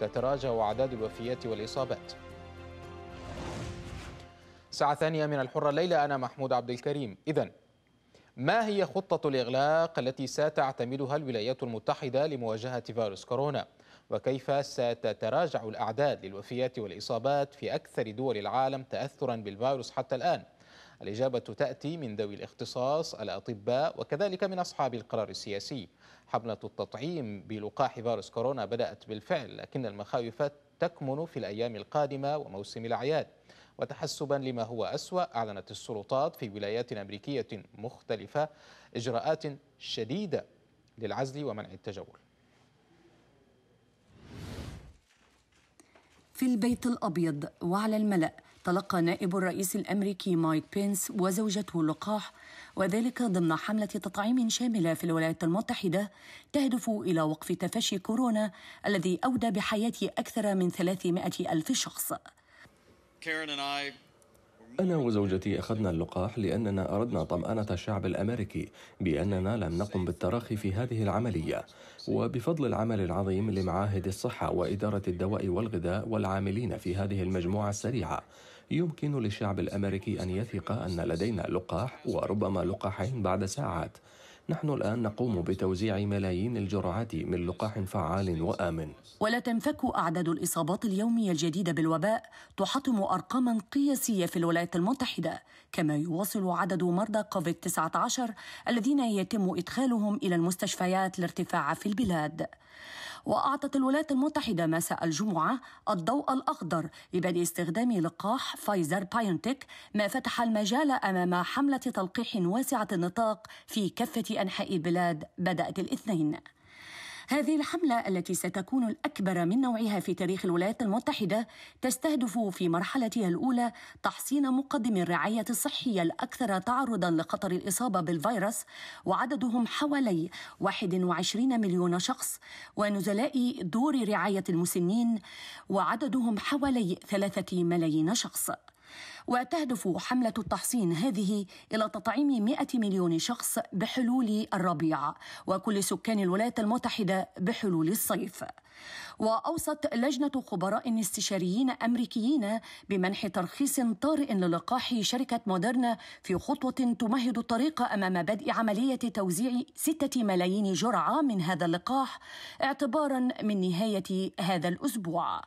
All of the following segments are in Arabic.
تتراجع أعداد الوفيات والإصابات ساعة ثانية من الحرة الليلة أنا محمود عبد الكريم إذا ما هي خطة الإغلاق التي ستعتمدها الولايات المتحدة لمواجهة فيروس كورونا؟ وكيف ستتراجع الأعداد للوفيات والإصابات في أكثر دول العالم تأثرا بالفيروس حتى الآن؟ الإجابة تأتي من ذوي الاختصاص الأطباء وكذلك من أصحاب القرار السياسي حملة التطعيم بلقاح فيروس كورونا بدأت بالفعل لكن المخاوف تكمن في الأيام القادمة وموسم الأعياد وتحسبا لما هو أسوأ أعلنت السلطات في ولايات أمريكية مختلفة إجراءات شديدة للعزل ومنع التجول في البيت الأبيض وعلى الملأ تلقى نائب الرئيس الامريكي مايك بينس وزوجته اللقاح وذلك ضمن حمله تطعيم شامله في الولايات المتحده تهدف الى وقف تفشي كورونا الذي اودى بحياه اكثر من 300 الف شخص. أنا وزوجتي أخذنا اللقاح لأننا أردنا طمأنة الشعب الأمريكي بأننا لم نقم بالتراخي في هذه العملية وبفضل العمل العظيم لمعاهد الصحة وإدارة الدواء والغذاء والعاملين في هذه المجموعة السريعة يمكن للشعب الامريكي ان يثق ان لدينا لقاح وربما لقاحين بعد ساعات نحن الان نقوم بتوزيع ملايين الجرعات من لقاح فعال وامن ولا تنفك اعداد الاصابات اليوميه الجديده بالوباء تحطم ارقاما قياسيه في الولايات المتحده كما يواصل عدد مرضى كوفيد 19 الذين يتم ادخالهم الى المستشفيات الارتفاع في البلاد وأعطت الولايات المتحدة مساء الجمعة الضوء الأخضر لبدء استخدام لقاح فايزر بايونتك ما فتح المجال أمام حملة تلقيح واسعة النطاق في كافة أنحاء البلاد بدأت الاثنين هذه الحملة التي ستكون الأكبر من نوعها في تاريخ الولايات المتحدة تستهدف في مرحلتها الأولى تحصين مقدم الرعاية الصحية الأكثر تعرضا لخطر الإصابة بالفيروس وعددهم حوالي 21 مليون شخص ونزلاء دور رعاية المسنين وعددهم حوالي 3 ملايين شخص وتهدف حملة التحصين هذه إلى تطعيم 100 مليون شخص بحلول الربيع وكل سكان الولايات المتحدة بحلول الصيف وأوصت لجنة خبراء استشاريين أمريكيين بمنح ترخيص طارئ للقاح شركة مودرنا في خطوة تمهد الطريق أمام بدء عملية توزيع 6 ملايين جرعة من هذا اللقاح اعتبارا من نهاية هذا الأسبوع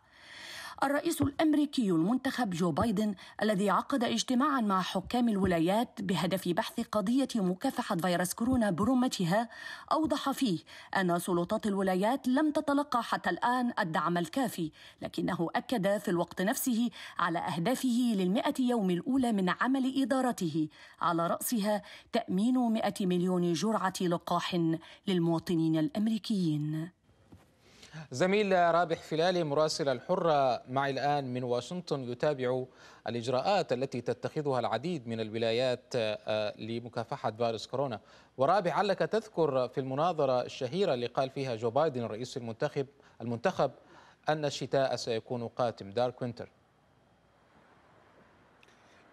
الرئيس الامريكي المنتخب جو بايدن الذي عقد اجتماعا مع حكام الولايات بهدف بحث قضيه مكافحه فيروس كورونا برمتها اوضح فيه ان سلطات الولايات لم تتلقى حتى الان الدعم الكافي لكنه اكد في الوقت نفسه على اهدافه للمئه يوم الاولى من عمل ادارته على راسها تامين 100 مليون جرعه لقاح للمواطنين الامريكيين زميل رابح فلالي مراسل الحرة معي الآن من واشنطن يتابع الإجراءات التي تتخذها العديد من الولايات آه، لمكافحة فيروس كورونا ورابح علك تذكر في المناظرة الشهيرة اللي قال فيها جو بايدن الرئيس المنتخب المنتخب أن الشتاء سيكون قاتم دارك وينتر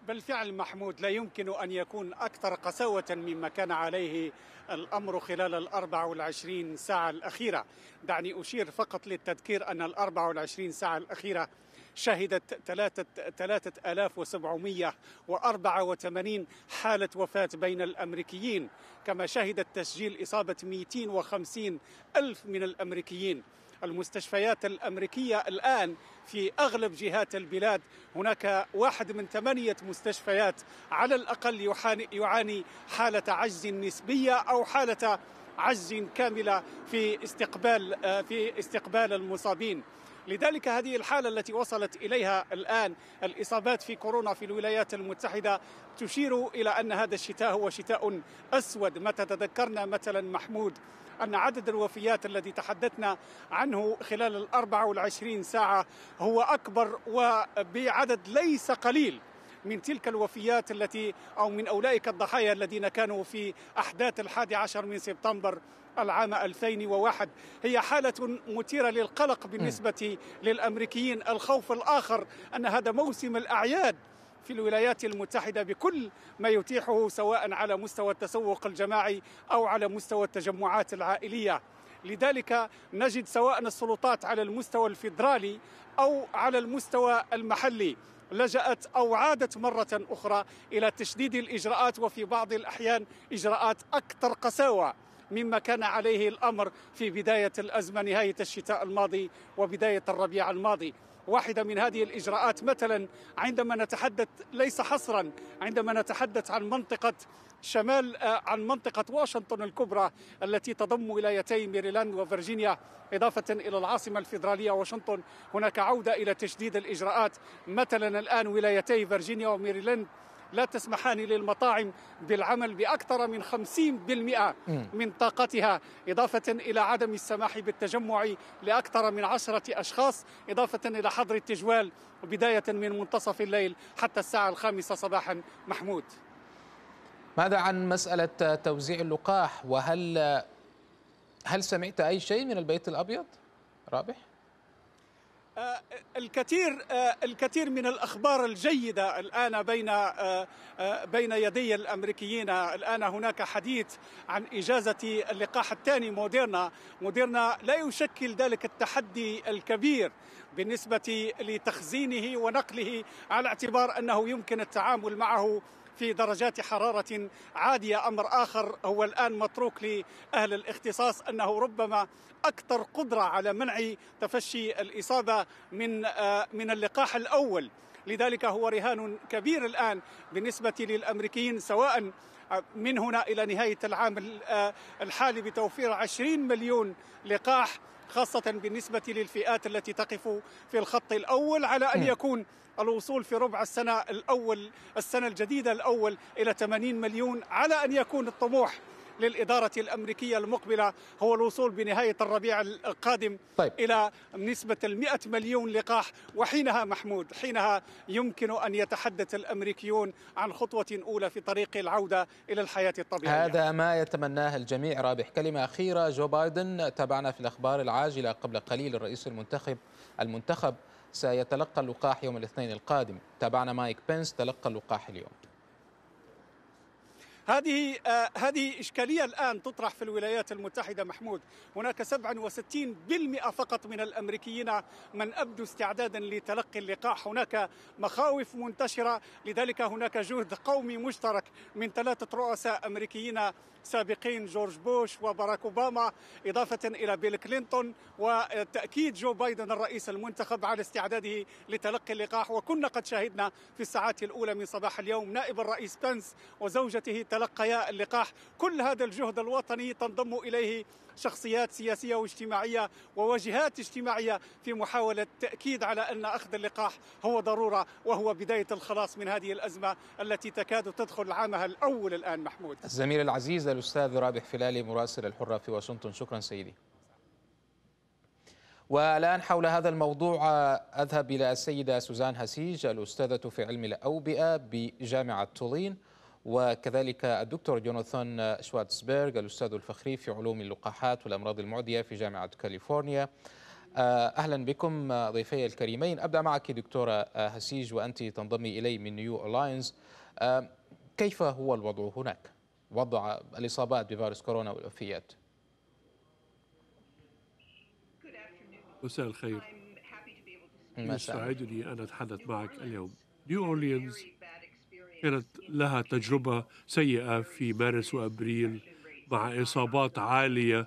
بالفعل محمود لا يمكن أن يكون أكثر قساوة مما كان عليه الأمر خلال الأربع والعشرين ساعة الأخيرة دعني أشير فقط للتذكير أن الأربع والعشرين ساعة الأخيرة شهدت ثلاثة ثلاثة آلاف وسبعمية وأربعة وثمانين حالة وفاة بين الأمريكيين كما شهدت تسجيل إصابة 250 ألف من الأمريكيين المستشفيات الأمريكية الآن في أغلب جهات البلاد هناك واحد من ثمانية مستشفيات على الأقل يعاني حالة عجز نسبية أو حالة عجز كاملة في استقبال آه، في استقبال المصابين لذلك هذه الحالة التي وصلت إليها الآن الإصابات في كورونا في الولايات المتحدة تشير إلى أن هذا الشتاء هو شتاء أسود ما تتذكرنا مثلا محمود أن عدد الوفيات الذي تحدثنا عنه خلال ال 24 ساعة هو أكبر وبعدد ليس قليل من تلك الوفيات التي أو من أولئك الضحايا الذين كانوا في أحداث الحادي عشر من سبتمبر العام 2001 هي حالة مثيرة للقلق بالنسبة للأمريكيين الخوف الآخر أن هذا موسم الأعياد في الولايات المتحدة بكل ما يتيحه سواء على مستوى التسوق الجماعي أو على مستوى التجمعات العائلية لذلك نجد سواء السلطات على المستوى الفيدرالي أو على المستوى المحلي لجأت أو عادت مرة أخرى إلى تشديد الإجراءات وفي بعض الأحيان إجراءات أكثر قساوة مما كان عليه الأمر في بداية الأزمة نهاية الشتاء الماضي وبداية الربيع الماضي واحدة من هذه الإجراءات مثلا عندما نتحدث ليس حصرا عندما نتحدث عن منطقة شمال آه، عن منطقة واشنطن الكبرى التي تضم ولايتي ميريلاند وفرجينيا إضافة إلى العاصمة الفيدرالية واشنطن هناك عودة إلى تشديد الإجراءات مثلا الآن ولايتي فرجينيا وميريلاند لا تسمحان للمطاعم بالعمل بأكثر من 50% من طاقتها إضافة إلى عدم السماح بالتجمع لأكثر من عشرة أشخاص إضافة إلى حظر التجوال بداية من منتصف الليل حتى الساعة الخامسة صباحا محمود ماذا عن مسألة توزيع اللقاح وهل هل سمعت أي شيء من البيت الأبيض رابح؟ آه، الكثير آه، الكثير من الاخبار الجيده الان بين آه، بين يدي الامريكيين الان هناك حديث عن اجازه اللقاح الثاني موديرنا موديرنا لا يشكل ذلك التحدي الكبير بالنسبه لتخزينه ونقله على اعتبار انه يمكن التعامل معه في درجات حرارة عادية أمر آخر هو الآن متروك لأهل الاختصاص أنه ربما أكثر قدرة على منع تفشي الإصابة من آه، من اللقاح الأول لذلك هو رهان كبير الآن بالنسبة للأمريكيين سواء من هنا إلى نهاية العام آه، الحالي بتوفير 20 مليون لقاح خاصة بالنسبة للفئات التي تقف في الخط الأول على أن يكون الوصول في ربع السنة الأول السنة الجديدة الأول إلى 80 مليون على أن يكون الطموح للإدارة الأمريكية المقبلة هو الوصول بنهاية الربيع القادم طيب. إلى نسبة المئة مليون لقاح وحينها محمود حينها يمكن أن يتحدث الأمريكيون عن خطوة أولى في طريق العودة إلى الحياة الطبيعية هذا ما يتمناه الجميع رابح كلمة أخيرة جو بايدن تابعنا في الأخبار العاجلة قبل قليل الرئيس المنتخب المنتخب سيتلقى اللقاح يوم الاثنين القادم تابعنا مايك بنس تلقى اللقاح اليوم هذه آه، هذه إشكالية الآن تطرح في الولايات المتحدة محمود هناك 67% فقط من الأمريكيين من أبدوا استعدادا لتلقي اللقاح هناك مخاوف منتشرة لذلك هناك جهد قومي مشترك من ثلاثة رؤساء أمريكيين سابقين جورج بوش وباراك أوباما إضافة إلى بيل كلينتون وتأكيد جو بايدن الرئيس المنتخب على استعداده لتلقي اللقاح وكنا قد شاهدنا في الساعات الأولى من صباح اليوم نائب الرئيس بنس وزوجته يتلقيا اللقاح كل هذا الجهد الوطني تنضم إليه شخصيات سياسية واجتماعية وواجهات اجتماعية في محاولة تأكيد على أن أخذ اللقاح هو ضرورة وهو بداية الخلاص من هذه الأزمة التي تكاد تدخل عامها الأول الآن محمود الزميل العزيز الأستاذ رابح فلالي مراسل الحرة في واشنطن شكرا سيدي والآن حول هذا الموضوع أذهب إلى السيدة سوزان هسيج الأستاذة في علم الأوبئة بجامعة تولين وكذلك الدكتور جوناثان شواتسبرغ الأستاذ الفخري في علوم اللقاحات والأمراض المعدية في جامعة كاليفورنيا آه، أهلا بكم آه، ضيفي الكريمين أبدأ معك دكتورة آه، هسيج وأنت تنضمي إلي من نيو ألاينز كيف هو الوضع هناك؟ وضع الإصابات بفيروس كورونا والوفيات مساء الخير يسعدني أن أتحدث معك اليوم نيو أورليانز كانت لها تجربة سيئة في مارس وأبريل مع إصابات عالية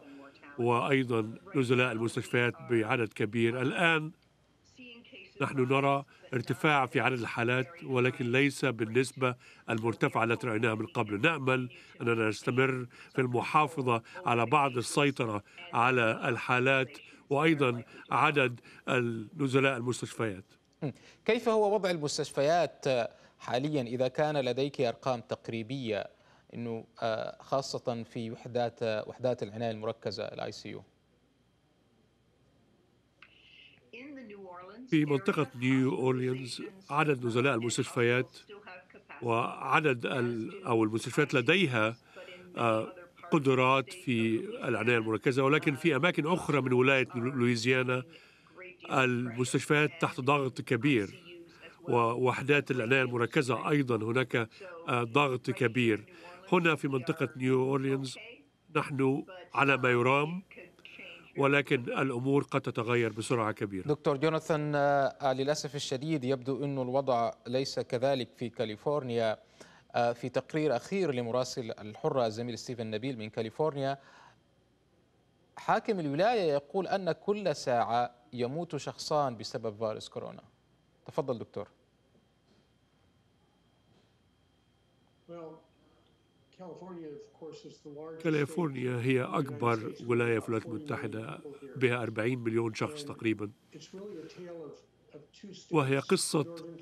وأيضا نزلاء المستشفيات بعدد كبير الآن نحن نرى ارتفاع في عدد الحالات ولكن ليس بالنسبة المرتفعة التي رأيناها من قبل نأمل أننا نستمر في المحافظة على بعض السيطرة على الحالات وأيضا عدد نزلاء المستشفيات كيف هو وضع المستشفيات حاليا إذا كان لديك أرقام تقريبية أنه آه، خاصة في وحدات وحدات العناية المركزة الاي سي يو في منطقة نيو أورليانز عدد نزلاء المستشفيات وعدد أو المستشفيات لديها آه، قدرات في العناية المركزة ولكن في أماكن أخرى من ولاية لويزيانا المستشفيات تحت ضغط كبير ووحدات العناية المركزة أيضا هناك آه، ضغط كبير هنا في منطقة نيو أورلينز نحن على ما يرام ولكن الامور قد تتغير بسرعه كبيره. دكتور جوناثان آه، للاسف الشديد يبدو انه الوضع ليس كذلك في كاليفورنيا آه، في تقرير اخير لمراسل الحره الزميل ستيفن نبيل من كاليفورنيا حاكم الولايه يقول ان كل ساعه يموت شخصان بسبب فيروس كورونا. تفضل دكتور كاليفورنيا هي أكبر ولاية في الولايات المتحدة بها 40 مليون شخص تقريبا وهي قصة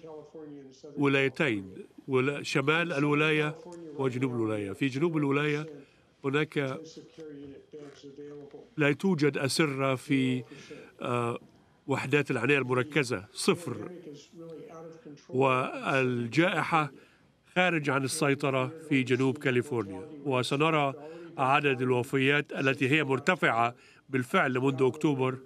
ولايتين شمال الولاية وجنوب الولاية في جنوب الولاية هناك لا توجد أسرة في وحدات العناية المركزة صفر والجائحة خارج عن السيطرة في جنوب كاليفورنيا وسنرى عدد الوفيات التي هي مرتفعة بالفعل منذ أكتوبر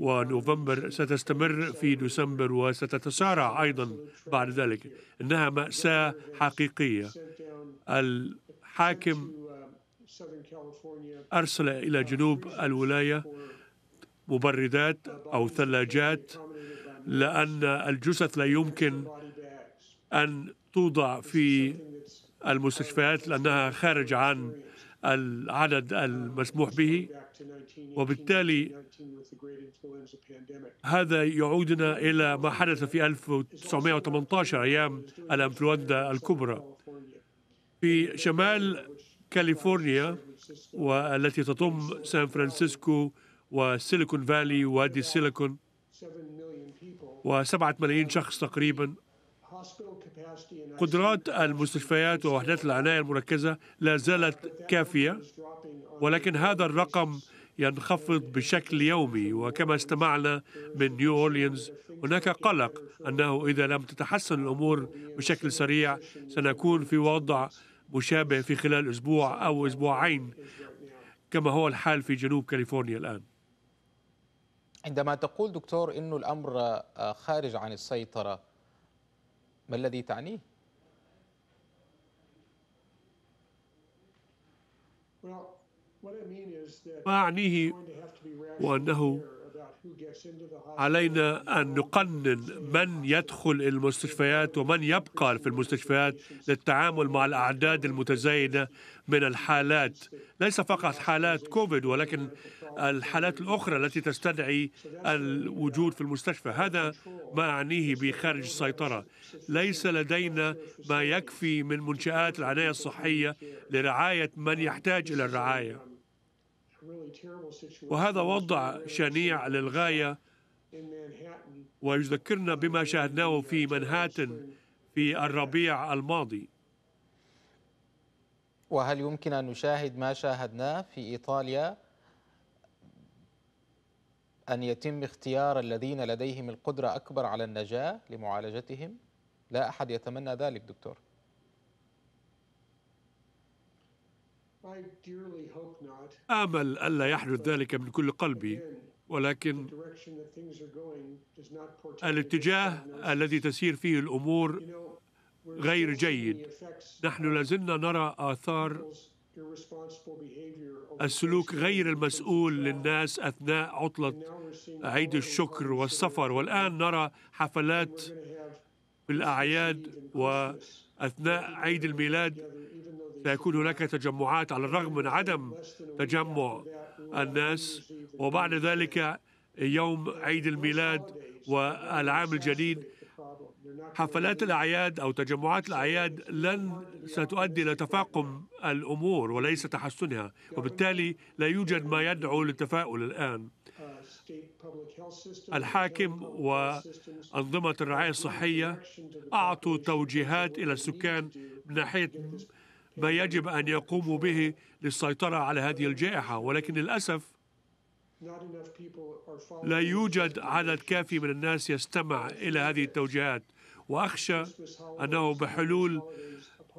ونوفمبر ستستمر في ديسمبر وستتسارع أيضا بعد ذلك إنها مأساة حقيقية الحاكم أرسل إلى جنوب الولاية مبردات أو ثلاجات لأن الجثث لا يمكن أن توضع في المستشفيات لأنها خارج عن العدد المسموح به وبالتالي هذا يعودنا إلى ما حدث في 1918 أيام الأنفلونزا الكبرى في شمال كاليفورنيا والتي تضم سان فرانسيسكو وسيليكون فالي وادي السيليكون وسبعة ملايين شخص تقريبا قدرات المستشفيات ووحدات العناية المركزة لا زالت كافية ولكن هذا الرقم ينخفض بشكل يومي وكما استمعنا من نيو أورليانز هناك قلق أنه إذا لم تتحسن الأمور بشكل سريع سنكون في وضع مشابه في خلال أسبوع أو أسبوعين كما هو الحال في جنوب كاليفورنيا الآن عندما تقول دكتور انه الامر آه، خارج عن السيطره ما الذي تعنيه؟ ما أعنيه وأنه علينا أن نقنن من يدخل المستشفيات ومن يبقى في المستشفيات للتعامل مع الأعداد المتزايدة من الحالات ليس فقط حالات كوفيد ولكن الحالات الأخرى التي تستدعي الوجود في المستشفى هذا ما أعنيه بخارج السيطرة ليس لدينا ما يكفي من منشآت العناية الصحية لرعاية من يحتاج إلى الرعاية وهذا وضع شنيع للغاية ويذكرنا بما شاهدناه في منهاتن في الربيع الماضي وهل يمكن أن نشاهد ما شاهدناه في إيطاليا أن يتم اختيار الذين لديهم القدرة أكبر على النجاة لمعالجتهم؟ لا أحد يتمنى ذلك دكتور آمل ألا يحدث ذلك من كل قلبي ولكن الاتجاه الذي تسير فيه الأمور غير جيد نحن لازلنا نرى آثار السلوك غير المسؤول للناس أثناء عطلة عيد الشكر والسفر والآن نرى حفلات بالأعياد وأثناء عيد الميلاد سيكون هناك تجمعات على الرغم من عدم تجمع الناس وبعد ذلك يوم عيد الميلاد والعام الجديد حفلات الأعياد أو تجمعات الأعياد لن ستؤدي إلى تفاقم الأمور وليس تحسنها وبالتالي لا يوجد ما يدعو للتفاؤل الآن الحاكم وأنظمة الرعاية الصحية أعطوا توجيهات إلى السكان من ناحية ما يجب أن يقوموا به للسيطرة على هذه الجائحة ولكن للأسف لا يوجد عدد كافي من الناس يستمع إلى هذه التوجيهات وأخشى أنه بحلول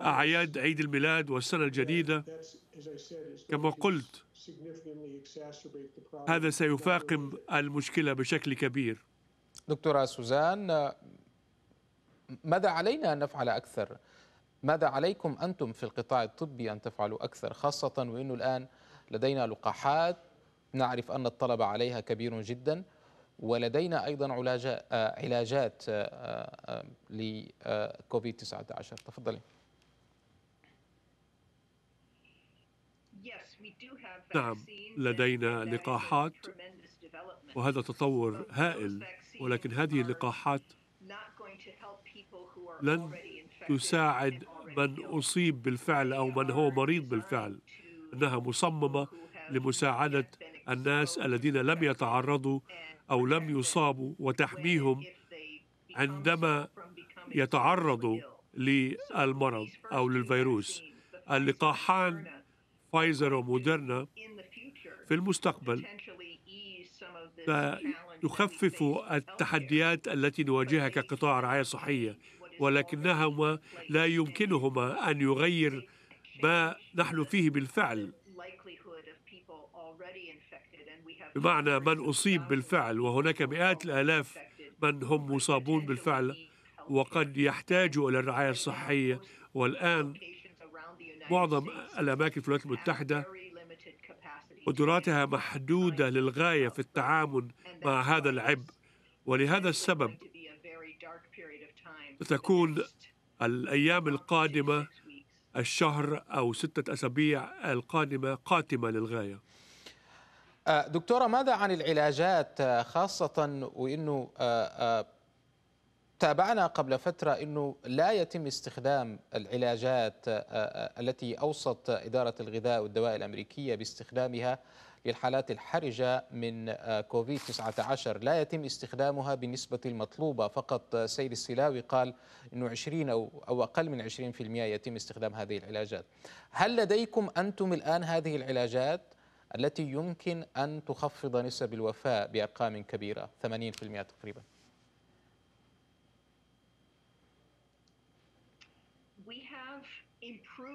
أعياد عيد الميلاد والسنة الجديدة كما قلت هذا سيفاقم المشكلة بشكل كبير دكتورة سوزان ماذا علينا أن نفعل أكثر؟ ماذا عليكم أنتم في القطاع الطبي أن تفعلوا أكثر خاصة وأنه الآن لدينا لقاحات نعرف أن الطلب عليها كبير جدا ولدينا أيضا علاجات آه، آه، لكوفيد آه، 19 تفضلي نعم لدينا لقاحات وهذا تطور هائل ولكن هذه اللقاحات لن تساعد من أصيب بالفعل أو من هو مريض بالفعل أنها مصممة لمساعدة الناس الذين لم يتعرضوا أو لم يصابوا وتحميهم عندما يتعرضوا للمرض أو للفيروس اللقاحان فايزر وموديرنا في المستقبل يخفف التحديات التي نواجهها كقطاع رعاية صحية ولكنهما لا يمكنهما أن يغير ما نحن فيه بالفعل بمعنى من أصيب بالفعل وهناك مئات الآلاف من هم مصابون بالفعل وقد يحتاجوا إلى الرعاية الصحية والآن معظم الأماكن في الولايات المتحدة قدراتها محدودة للغاية في التعامل مع هذا العبء ولهذا السبب ستكون الأيام القادمة الشهر أو ستة أسابيع القادمة قاتمة للغاية آه، دكتورة ماذا عن العلاجات آه، خاصة وأنه آه، تابعنا قبل فترة أنه لا يتم استخدام العلاجات التي أوصت إدارة الغذاء والدواء الأمريكية باستخدامها للحالات الحرجة من آه، كوفيد-19 لا يتم استخدامها بالنسبة المطلوبة فقط آه، سيد السلاوي قال أنه 20 أو, أو أقل من 20% يتم استخدام هذه العلاجات هل لديكم أنتم الآن هذه العلاجات التي يمكن أن تخفض نسب الوفاة بأرقام كبيرة 80% تقريباً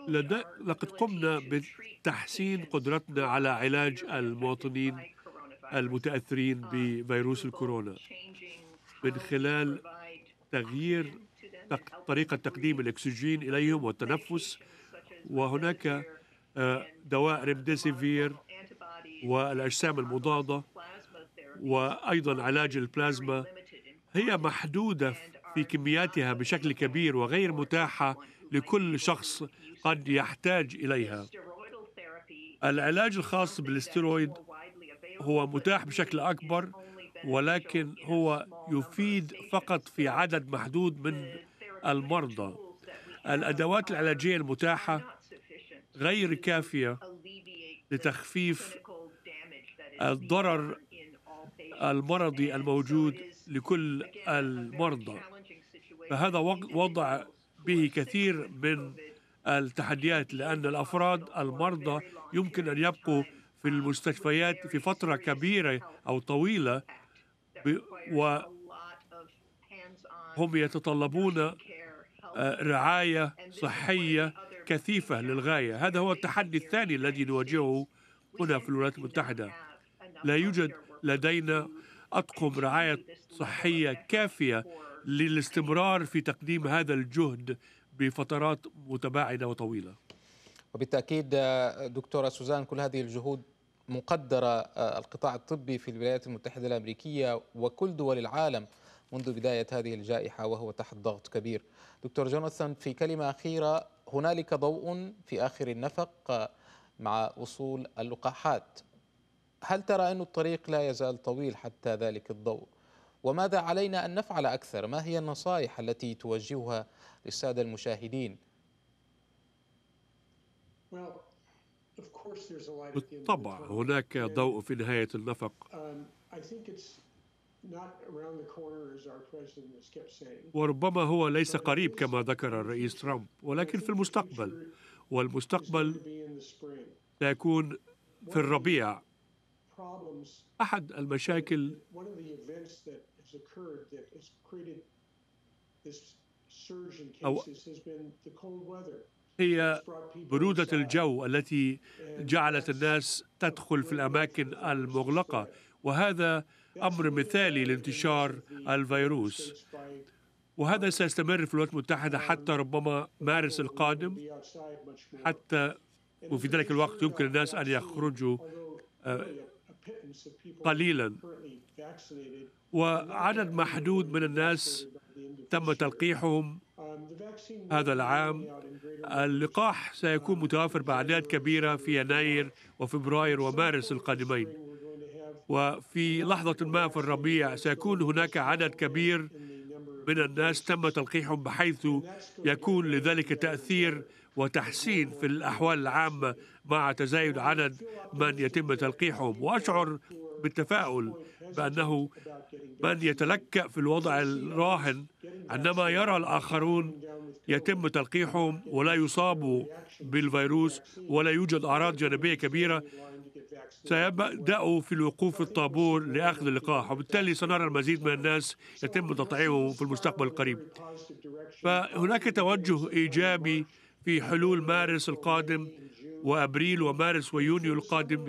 لدى لقد قمنا بتحسين قدرتنا على علاج المواطنين المتأثرين بفيروس الكورونا من خلال تغيير طريقة تقديم الأكسجين إليهم والتنفس وهناك آه، دواء ريمديسيفير والأجسام المضادة وأيضا علاج البلازما هي محدودة في كمياتها بشكل كبير وغير متاحة لكل شخص قد يحتاج إليها العلاج الخاص بالاسترويد هو متاح بشكل أكبر ولكن هو يفيد فقط في عدد محدود من المرضى الأدوات العلاجية المتاحة غير كافية لتخفيف الضرر المرضي الموجود لكل المرضى فهذا وضع به كثير من التحديات لأن الأفراد المرضى يمكن أن يبقوا في المستشفيات في فترة كبيرة أو طويلة وهم يتطلبون آه، رعاية صحية كثيفة للغاية هذا هو التحدي الثاني الذي نواجهه هنا في الولايات المتحدة لا يوجد لدينا أطقم رعاية صحية كافية للاستمرار في تقديم هذا الجهد بفترات متباعده وطويله. وبالتاكيد آه، دكتوره سوزان كل هذه الجهود مقدره آه، القطاع الطبي في الولايات المتحده الامريكيه وكل دول العالم منذ بدايه هذه الجائحه وهو تحت ضغط كبير. دكتور جوناثان في كلمه اخيره هنالك ضوء في اخر النفق آه، مع وصول اللقاحات. هل ترى أن الطريق لا يزال طويل حتى ذلك الضوء؟ وماذا علينا أن نفعل أكثر ما هي النصائح التي توجهها للسادة المشاهدين بالطبع هناك ضوء في نهاية النفق um, وربما هو ليس قريب كما ذكر الرئيس ترامب ولكن في المستقبل والمستقبل سيكون في الربيع احد المشاكل occurred that has created this surge in cases has been the cold weather. هي برودة الجو التي جعلت الناس تدخل في الأماكن المغلقة وهذا أمر مثالي لانتشار الفيروس وهذا سيستمر في الولايات المتحدة حتى ربما مارس القادم حتى وفي ذلك الوقت يمكن الناس أن يخرجوا قليلا وعدد محدود um, um, من الناس تم تلقيحهم هذا العام اللقاح سيكون متوافر بأعداد كبيرة في يناير وفبراير ومارس القادمين وفي لحظة ما في الربيع سيكون هناك عدد كبير من الناس تم تلقيحهم بحيث يكون لذلك تأثير وتحسين في الأحوال العامة مع تزايد عدد من يتم تلقيحهم وأشعر بالتفاؤل بأنه من يتلكأ في الوضع الراهن عندما يرى الآخرون يتم تلقيحهم ولا يصابوا بالفيروس ولا يوجد أعراض جانبية كبيرة سيبدأوا في الوقوف في الطابور لأخذ اللقاح وبالتالي سنرى المزيد من الناس يتم تطعيمهم في المستقبل القريب فهناك توجه إيجابي في حلول مارس القادم وأبريل ومارس ويونيو القادم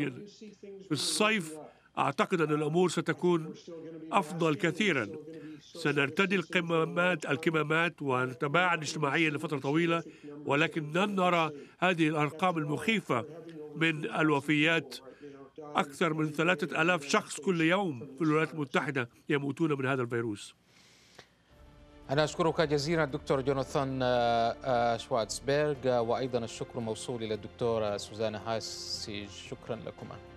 في الصيف أعتقد أن الأمور ستكون أفضل كثيرا سنرتدي القمامات الكمامات ونتباعد اجتماعيا لفترة طويلة ولكن لن نرى هذه الأرقام المخيفة من الوفيات أكثر من ثلاثة ألاف شخص كل يوم في الولايات المتحدة يموتون من هذا الفيروس أنا أشكرك جزيلا الدكتور جوناثان آه، آه، شواتسبيرغ آه، وأيضا الشكر موصول إلى الدكتورة سوزانا هاسي شكرا لكما